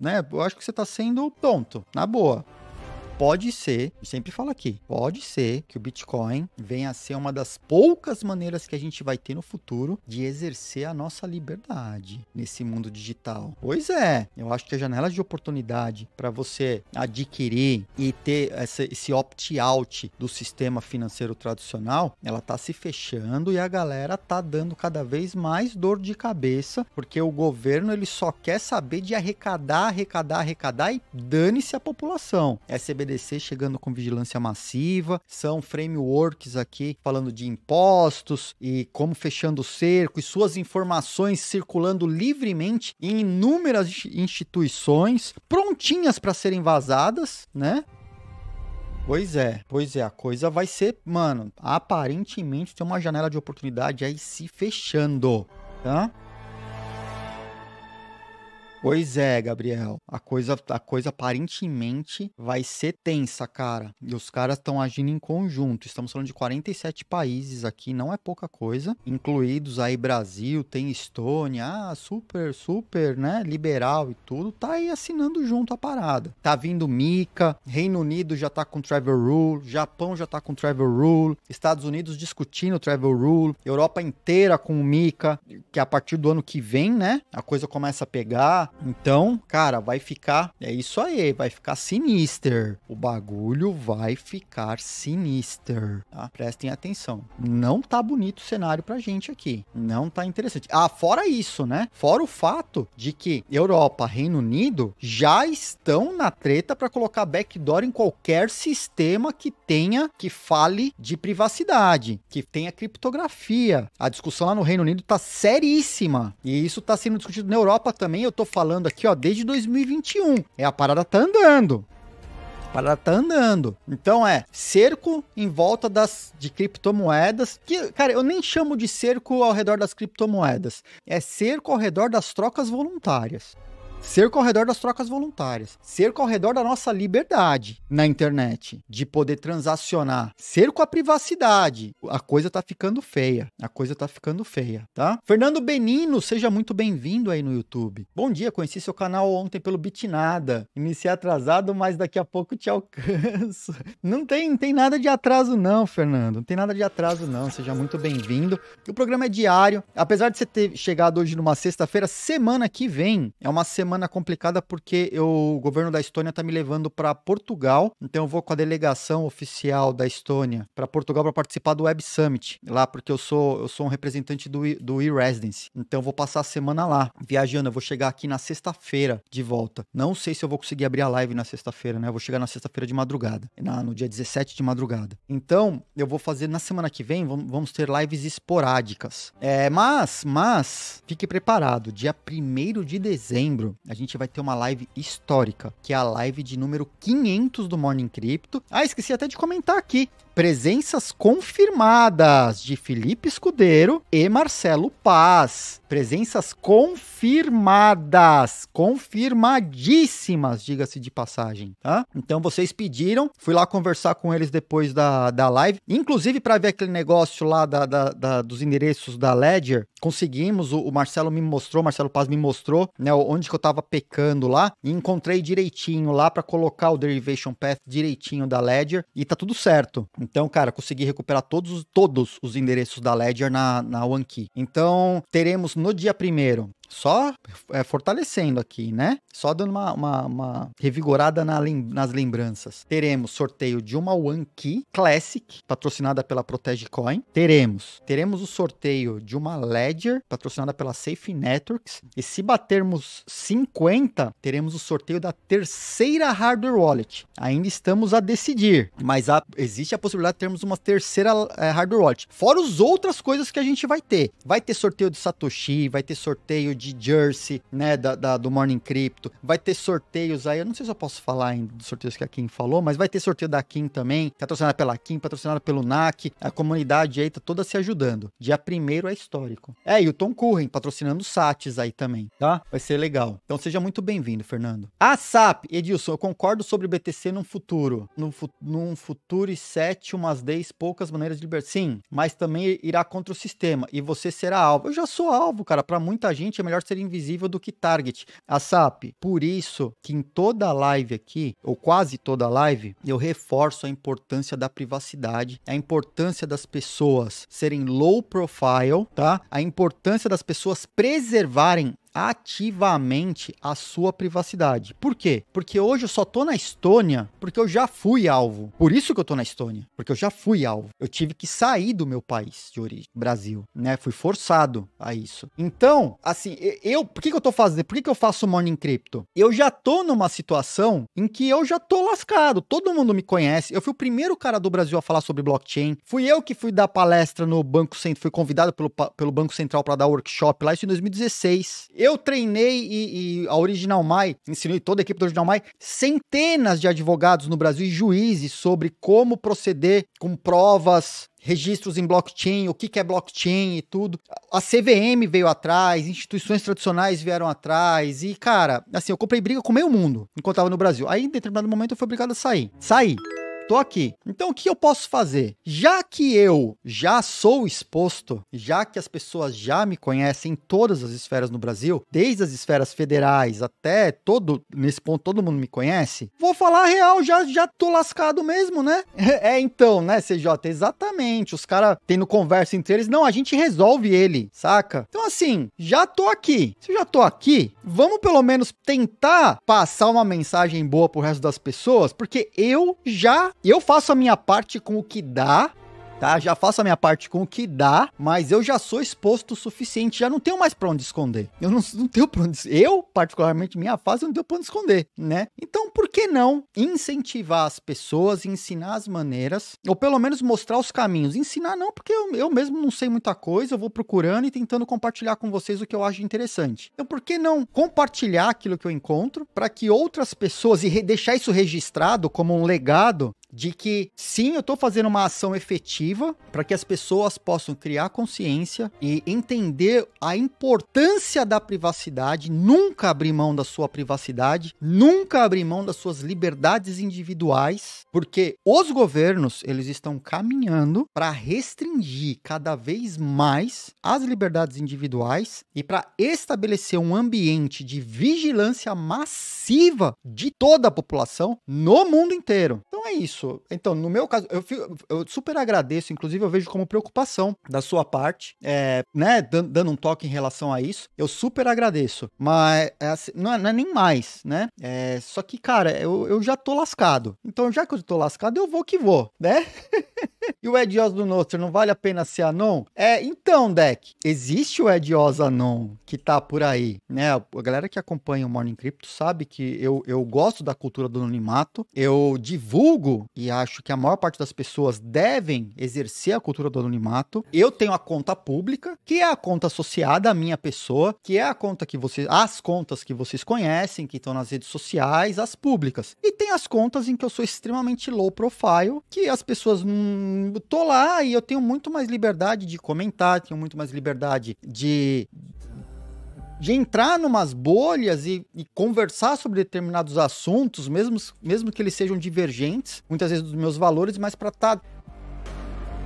né? Eu acho que você tá sendo tonto, na boa pode ser, sempre falo aqui, pode ser que o Bitcoin venha a ser uma das poucas maneiras que a gente vai ter no futuro de exercer a nossa liberdade nesse mundo digital. Pois é, eu acho que a janela de oportunidade para você adquirir e ter essa, esse opt-out do sistema financeiro tradicional, ela tá se fechando e a galera tá dando cada vez mais dor de cabeça, porque o governo ele só quer saber de arrecadar, arrecadar, arrecadar e dane-se a população. SBD é CDC chegando com vigilância massiva, são frameworks aqui falando de impostos e como fechando o cerco e suas informações circulando livremente em inúmeras instituições, prontinhas para serem vazadas, né? Pois é, pois é, a coisa vai ser, mano, aparentemente tem uma janela de oportunidade aí se fechando, tá? Pois é, Gabriel. A coisa, a coisa aparentemente vai ser tensa, cara. E os caras estão agindo em conjunto. Estamos falando de 47 países aqui, não é pouca coisa. Incluídos aí Brasil, tem Estônia, ah, super, super, né? Liberal e tudo. Tá aí assinando junto a parada. Tá vindo Mica, Reino Unido já tá com Travel Rule, Japão já tá com Travel Rule, Estados Unidos discutindo Travel Rule, Europa inteira com o Mica, que a partir do ano que vem, né? A coisa começa a pegar. Então, cara, vai ficar. É isso aí, vai ficar sinister. O bagulho vai ficar sinister, tá? Prestem atenção. Não tá bonito o cenário pra gente aqui. Não tá interessante. Ah, fora isso, né? Fora o fato de que Europa, Reino Unido já estão na treta para colocar backdoor em qualquer sistema que tenha, que fale de privacidade, que tenha criptografia. A discussão lá no Reino Unido tá seríssima. E isso tá sendo discutido na Europa também. Eu tô falando falando aqui, ó, desde 2021. É a parada tá andando. A parada tá andando. Então é cerco em volta das de criptomoedas. Que, cara, eu nem chamo de cerco ao redor das criptomoedas. É cerco ao redor das trocas voluntárias. Ser ao redor das trocas voluntárias, Ser ao redor da nossa liberdade na internet de poder transacionar, Ser com a privacidade. A coisa tá ficando feia, a coisa tá ficando feia, tá? Fernando Benino, seja muito bem-vindo aí no YouTube. Bom dia, conheci seu canal ontem pelo Bitnada. Iniciei atrasado, mas daqui a pouco te alcanço. Não tem, tem nada de atraso não, Fernando. Não tem nada de atraso não. Seja muito bem-vindo. O programa é diário. Apesar de você ter chegado hoje numa sexta-feira, semana que vem é uma semana semana complicada porque eu, o governo da Estônia está me levando para Portugal, então eu vou com a delegação oficial da Estônia para Portugal para participar do Web Summit lá, porque eu sou eu sou um representante do, do e-Residency, então eu vou passar a semana lá viajando. Eu vou chegar aqui na sexta-feira de volta. Não sei se eu vou conseguir abrir a live na sexta-feira, né? Eu vou chegar na sexta-feira de madrugada, na, no dia 17 de madrugada. Então eu vou fazer na semana que vem, vamos ter lives esporádicas. É, mas, mas, fique preparado, dia 1 de dezembro a gente vai ter uma live histórica, que é a live de número 500 do Morning Crypto. Ah, esqueci até de comentar aqui. Presenças confirmadas de Felipe Escudeiro e Marcelo Paz. Presenças confirmadas, confirmadíssimas, diga-se de passagem, tá? Então vocês pediram, fui lá conversar com eles depois da, da live, inclusive para ver aquele negócio lá da, da, da, dos endereços da Ledger, conseguimos, o, o, Marcelo me mostrou, o Marcelo Paz me mostrou, né, onde que eu estava pecando lá, e encontrei direitinho lá para colocar o Derivation Path direitinho da Ledger, e tá tudo certo. Então, cara, consegui recuperar todos, todos os endereços da Ledger na, na OneKey. Então, teremos no dia primeiro só é, fortalecendo aqui, né? Só dando uma, uma, uma revigorada na lem nas lembranças. Teremos sorteio de uma One Key Classic, patrocinada pela Protege Coin. Teremos. Teremos o sorteio de uma Ledger, patrocinada pela Safe Networks. E se batermos 50, teremos o sorteio da terceira hardware wallet. Ainda estamos a decidir, mas há, existe a possibilidade de termos uma terceira é, hardware wallet. Fora as outras coisas que a gente vai ter. Vai ter sorteio de Satoshi, vai ter sorteio de Jersey, né, da, da, do Morning Crypto. Vai ter sorteios aí, eu não sei se eu posso falar ainda dos sorteios que a Kim falou, mas vai ter sorteio da Kim também, é patrocinada pela Kim, patrocinada pelo NAC. A comunidade aí tá toda se ajudando. Dia primeiro é histórico. É, e o Tom Curren patrocinando Sates aí também, tá? Vai ser legal. Então seja muito bem-vindo, Fernando. A SAP, Edilson, eu concordo sobre o BTC num futuro. Num, fu num futuro e sete, umas dez poucas maneiras de libertar. Sim, mas também irá contra o sistema e você será alvo. Eu já sou alvo, cara, para muita gente, é melhor ser invisível do que target. A SAP, por isso que em toda live aqui, ou quase toda live, eu reforço a importância da privacidade, a importância das pessoas serem low profile, tá? A importância das pessoas preservarem ativamente a sua privacidade. Por quê? Porque hoje eu só tô na Estônia porque eu já fui alvo. Por isso que eu tô na Estônia, porque eu já fui alvo. Eu tive que sair do meu país de origem, Brasil, né? Fui forçado a isso. Então, assim, eu, por que, que eu tô fazendo? Por que, que eu faço Morning Crypto? Eu já tô numa situação em que eu já tô lascado. Todo mundo me conhece. Eu fui o primeiro cara do Brasil a falar sobre blockchain. Fui eu que fui dar palestra no Banco Central, fui convidado pelo, pelo Banco Central para dar workshop lá isso em 2016. Eu eu treinei e, e a Original Mai ensinou toda a equipe da Original Mai centenas de advogados no Brasil e juízes sobre como proceder com provas registros em blockchain, o que, que é blockchain e tudo. A CVM veio atrás, instituições tradicionais vieram atrás e, cara, assim, eu comprei briga com meio mundo enquanto estava no Brasil. Aí, em determinado momento, eu fui obrigado a sair. Saí tô aqui. Então o que eu posso fazer? Já que eu já sou exposto, já que as pessoas já me conhecem em todas as esferas no Brasil, desde as esferas federais até todo nesse ponto todo mundo me conhece, vou falar real, já já tô lascado mesmo, né? É então, né, CJ, exatamente. Os caras tendo conversa entre eles, não, a gente resolve ele, saca? Então assim, já tô aqui. Se eu já tô aqui, vamos pelo menos tentar passar uma mensagem boa pro resto das pessoas, porque eu já eu faço a minha parte com o que dá, tá? Já faço a minha parte com o que dá, mas eu já sou exposto o suficiente, já não tenho mais pra onde esconder. Eu não, não tenho pra onde. Eu, particularmente, minha fase, eu não tenho pra onde esconder, né? Então, por que não incentivar as pessoas, ensinar as maneiras, ou pelo menos mostrar os caminhos? Ensinar não, porque eu, eu mesmo não sei muita coisa, eu vou procurando e tentando compartilhar com vocês o que eu acho interessante. Então, por que não compartilhar aquilo que eu encontro para que outras pessoas, e deixar isso registrado como um legado de que sim, eu estou fazendo uma ação efetiva para que as pessoas possam criar consciência e entender a importância da privacidade, nunca abrir mão da sua privacidade, nunca abrir mão das suas liberdades individuais, porque os governos, eles estão caminhando para restringir cada vez mais as liberdades individuais e para estabelecer um ambiente de vigilância massiva de toda a população no mundo inteiro. Então é isso isso, então, no meu caso, eu, eu super agradeço, inclusive eu vejo como preocupação da sua parte, é, né, dando, um toque em relação a isso, eu super agradeço, mas é assim, não, é, não, é, nem mais, né, é, só que, cara, eu, eu já tô lascado, então já que eu tô lascado, eu vou que vou, né? e o Edios do Nostra não vale a pena ser Anon? É, então, Deck, existe o Edios Anon que tá por aí, né? A galera que acompanha o Morning Crypto sabe que eu, eu gosto da cultura do anonimato, eu divulgo e acho que a maior parte das pessoas devem exercer a cultura do anonimato. Eu tenho a conta pública, que é a conta associada à minha pessoa, que é a conta que vocês, as contas que vocês conhecem, que estão nas redes sociais, as públicas. E tem as contas em que eu sou extremamente low profile, que as pessoas não tô lá e eu tenho muito mais liberdade de comentar, tenho muito mais liberdade de de entrar numas bolhas e, e, conversar sobre determinados assuntos, mesmo, mesmo que eles sejam divergentes, muitas vezes dos meus valores, mas para estar tá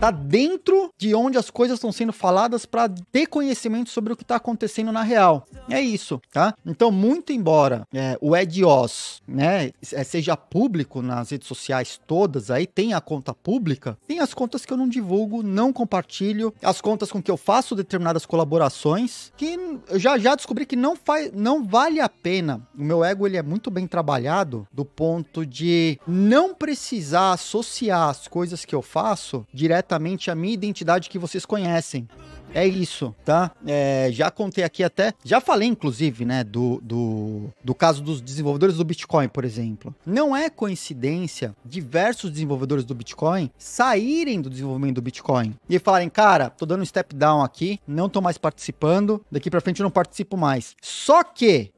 Tá dentro de onde as coisas estão sendo faladas para ter conhecimento sobre o que tá acontecendo na real. É isso, tá? Então, muito embora é, o Ed Oz, né, é, seja público nas redes sociais todas, aí tem a conta pública, tem as contas que eu não divulgo, não compartilho, as contas com que eu faço determinadas colaborações, que eu já já descobri que não faz, não vale a pena. O meu ego ele é muito bem trabalhado do ponto de não precisar associar as coisas que eu faço direto exatamente a minha identidade que vocês conhecem. É isso, tá? É, já contei aqui até, já falei inclusive, né, do, do, do caso dos desenvolvedores do Bitcoin, por exemplo. Não é coincidência diversos desenvolvedores do Bitcoin saírem do desenvolvimento do Bitcoin e falarem, cara, tô dando um step down aqui, não tô mais participando, daqui para frente eu não participo mais. Só que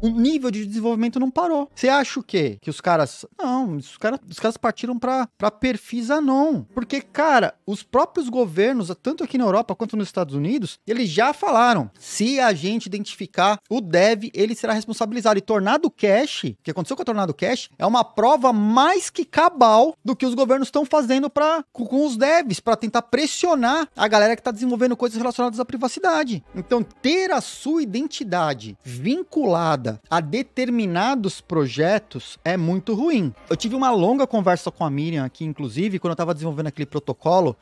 o nível de desenvolvimento não parou. Você acha o quê? Que os caras. Não, os, os caras partiram pra, perfis anon. Porque, cara, os próprios governos, tanto aqui na Europa quanto nos Estados Unidos, eles já falaram: se a gente identificar o dev, ele será responsabilizado. E Tornado Cash, o que aconteceu com a Tornado Cash, é uma prova mais que cabal do que os governos estão fazendo pra, com, com os devs, para tentar pressionar a galera que tá desenvolvendo coisas relacionadas à privacidade. Então, ter a sua identidade vinculada a determinados projetos é muito ruim. Eu tive uma longa conversa com a Miriam aqui, inclusive, quando eu estava desenvolvendo aquele protocolo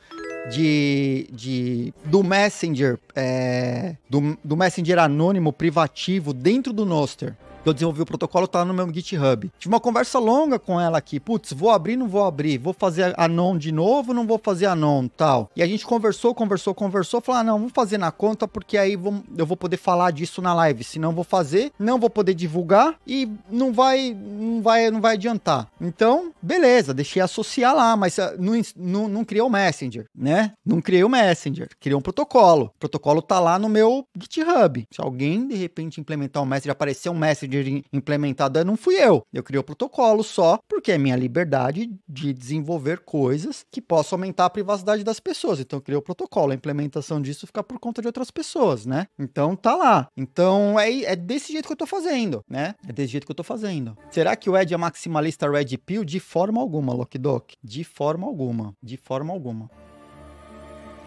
de, de do Messenger, é, do, do Messenger anônimo privativo dentro do Noster que eu desenvolvi o protocolo, tá lá no meu GitHub. Tive uma conversa longa com ela aqui. Putz, vou abrir, não vou abrir. Vou fazer anon de novo, não vou fazer anon, tal. E a gente conversou, conversou, conversou. Falou, ah, não, vou fazer na conta, porque aí vou, eu vou poder falar disso na live. Se não, vou fazer, não vou poder divulgar e não vai, não vai, não vai adiantar. Então, beleza, deixei associar lá, mas ah, não, não, não criei o Messenger, né? Não criei o Messenger, criei um protocolo. O protocolo tá lá no meu GitHub. Se alguém, de repente, implementar o um Messenger, aparecer um Messenger implementada não fui eu. Eu criei o protocolo só porque é minha liberdade de desenvolver coisas que possam aumentar a privacidade das pessoas. Então eu criei o protocolo. A implementação disso fica por conta de outras pessoas, né? Então tá lá. Então é, é desse jeito que eu tô fazendo, né? É desse jeito que eu tô fazendo. Será que o Ed é maximalista Red Pill? De forma alguma, Lockdock. De forma alguma. De forma alguma.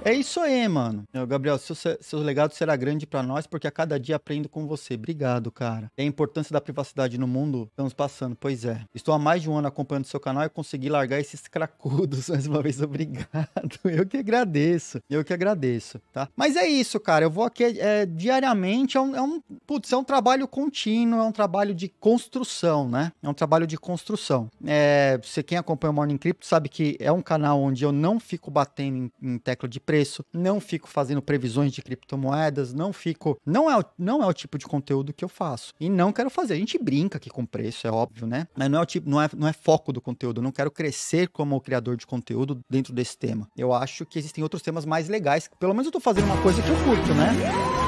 É isso aí, mano. Gabriel, seu, seu legado será grande para nós, porque a cada dia aprendo com você. Obrigado, cara. É a importância da privacidade no mundo estamos passando. Pois é. Estou há mais de um ano acompanhando seu canal e consegui largar esses cracudos. Mais uma vez, obrigado. Eu que agradeço. Eu que agradeço, tá? Mas é isso, cara. Eu vou aqui é, diariamente. É um, é um, putz, é um trabalho contínuo, é um trabalho de construção, né? É um trabalho de construção. É, você quem acompanha o Morning Crypto sabe que é um canal onde eu não fico batendo em, em tecla de preço preço, não fico fazendo previsões de criptomoedas, não fico. Não é, não é o tipo de conteúdo que eu faço. E não quero fazer. A gente brinca aqui com preço, é óbvio, né? Mas não é o tipo, não é, não é foco do conteúdo. Eu não quero crescer como criador de conteúdo dentro desse tema. Eu acho que existem outros temas mais legais. Pelo menos eu tô fazendo uma coisa que eu curto, né?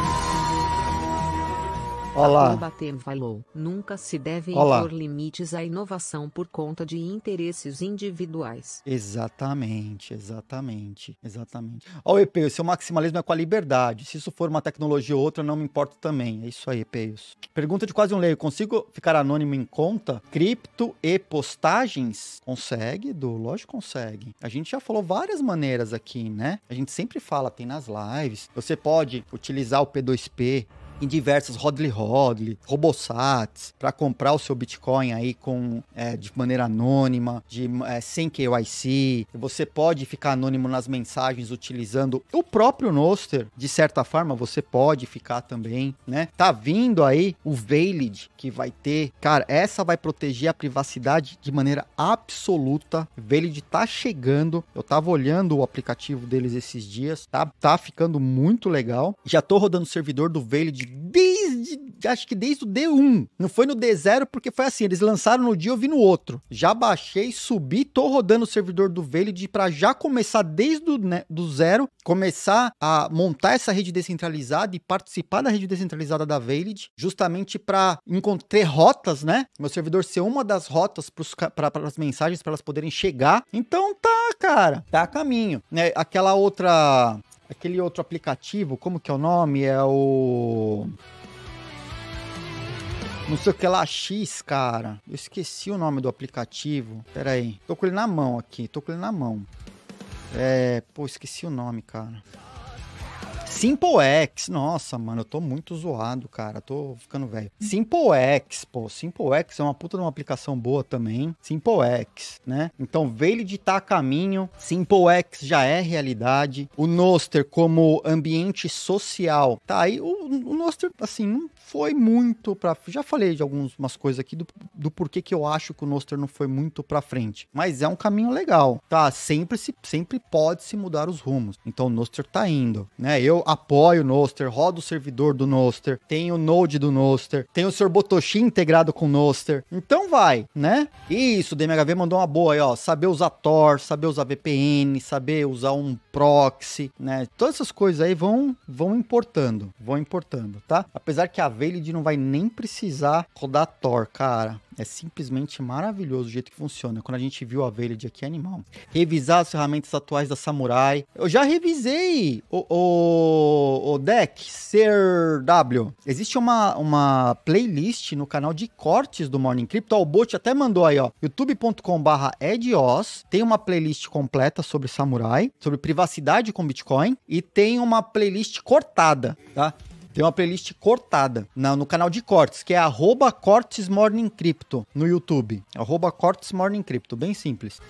Olá. falou. Nunca se deve Olá. impor limites à inovação por conta de interesses individuais. Exatamente, exatamente, exatamente. Ó, oh, Epeus, seu maximalismo é com a liberdade. Se isso for uma tecnologia ou outra, não me importa também. É isso aí, Epeus. Pergunta de quase um leio. Consigo ficar anônimo em conta? Cripto e postagens? Consegue, Edu? Lógico consegue. A gente já falou várias maneiras aqui, né? A gente sempre fala, tem nas lives. Você pode utilizar o P2P em diversas hodly hodly, robosats, para comprar o seu Bitcoin aí com é, de maneira anônima, de é, sem KYC. Você pode ficar anônimo nas mensagens utilizando o próprio Noster, de certa forma você pode ficar também, né? Tá vindo aí o Veiled que vai ter, cara, essa vai proteger a privacidade de maneira absoluta. Veiled tá chegando. Eu tava olhando o aplicativo deles esses dias, tá? Tá ficando muito legal. Já tô rodando o servidor do Veiled desde, acho que desde o D1. Não foi no D0 porque foi assim, eles lançaram no dia, eu vi no outro. Já baixei, subi, tô rodando o servidor do Veilid para já começar desde o, né, do zero, começar a montar essa rede descentralizada e participar da rede descentralizada da Veilid, justamente para encontrar rotas, né? Meu servidor ser uma das rotas para as mensagens para elas poderem chegar. Então tá, cara, tá a caminho, né? Aquela outra aquele outro aplicativo, como que é o nome? É o. Não sei o que lá, X, cara. Eu esqueci o nome do aplicativo. Pera aí. Tô com ele na mão aqui, tô com ele na mão. É. Pô, esqueci o nome, cara. Simple X, nossa, mano, eu tô muito zoado, cara. Tô ficando velho. Simple X, pô. Simple X é uma puta de uma aplicação boa também. Simple X, né? Então, de tá a caminho. Simple X já é realidade. O Noster como ambiente social. Tá aí, o, o Noster, assim, não foi muito pra. Já falei de algumas coisas aqui do, do porquê que eu acho que o Noster não foi muito pra frente. Mas é um caminho legal, tá? Sempre, se, sempre pode se mudar os rumos. Então, o Noster tá indo, né? Eu apoio o Noster, roda o servidor do Noster, tem o Node do Noster, tem o Sorbotoshi integrado com o Noster. Então vai, né? Isso, o DMHV mandou uma boa aí, ó. Saber usar Tor, saber usar VPN, saber usar um proxy, né? Todas essas coisas aí vão, vão importando, vão importando, tá? Apesar que a Veiled não vai nem precisar rodar Tor, cara. É simplesmente maravilhoso o jeito que funciona. Quando a gente viu a de aqui, é animal. Revisar as ferramentas atuais da Samurai. Eu já revisei o, o, o deck CRW. Existe uma, uma playlist no canal de cortes do Morning Crypto. O Bot até mandou aí, ó. youtube.com.br edios. Tem uma playlist completa sobre Samurai, sobre privacidade com Bitcoin. E tem uma playlist cortada, tá? Tem uma playlist cortada na, no canal de cortes, que é arroba cortes morning crypto no YouTube. Arroba cortes morning crypto, bem simples.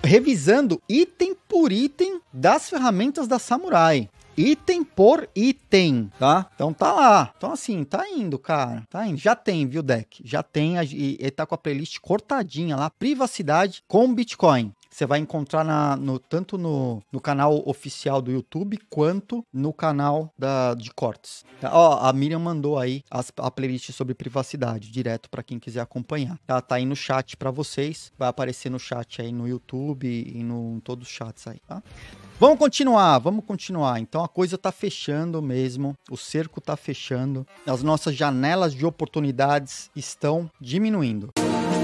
Revisando item por item das ferramentas da Samurai item por item, tá? Então tá lá. Então assim, tá indo, cara. Tá indo. Já tem, viu, deck? Já tem. E, e tá com a playlist cortadinha lá. Privacidade com Bitcoin. Você vai encontrar na, no, tanto no, no canal oficial do YouTube quanto no canal da, de cortes. Tá? Ó, a Miriam mandou aí as, a playlist sobre privacidade direto para quem quiser acompanhar. ela tá aí no chat para vocês. Vai aparecer no chat aí no YouTube e no em todos os chats aí, tá? Vamos continuar, vamos continuar. Então a coisa tá fechando mesmo, o cerco tá fechando, as nossas janelas de oportunidades estão diminuindo. Música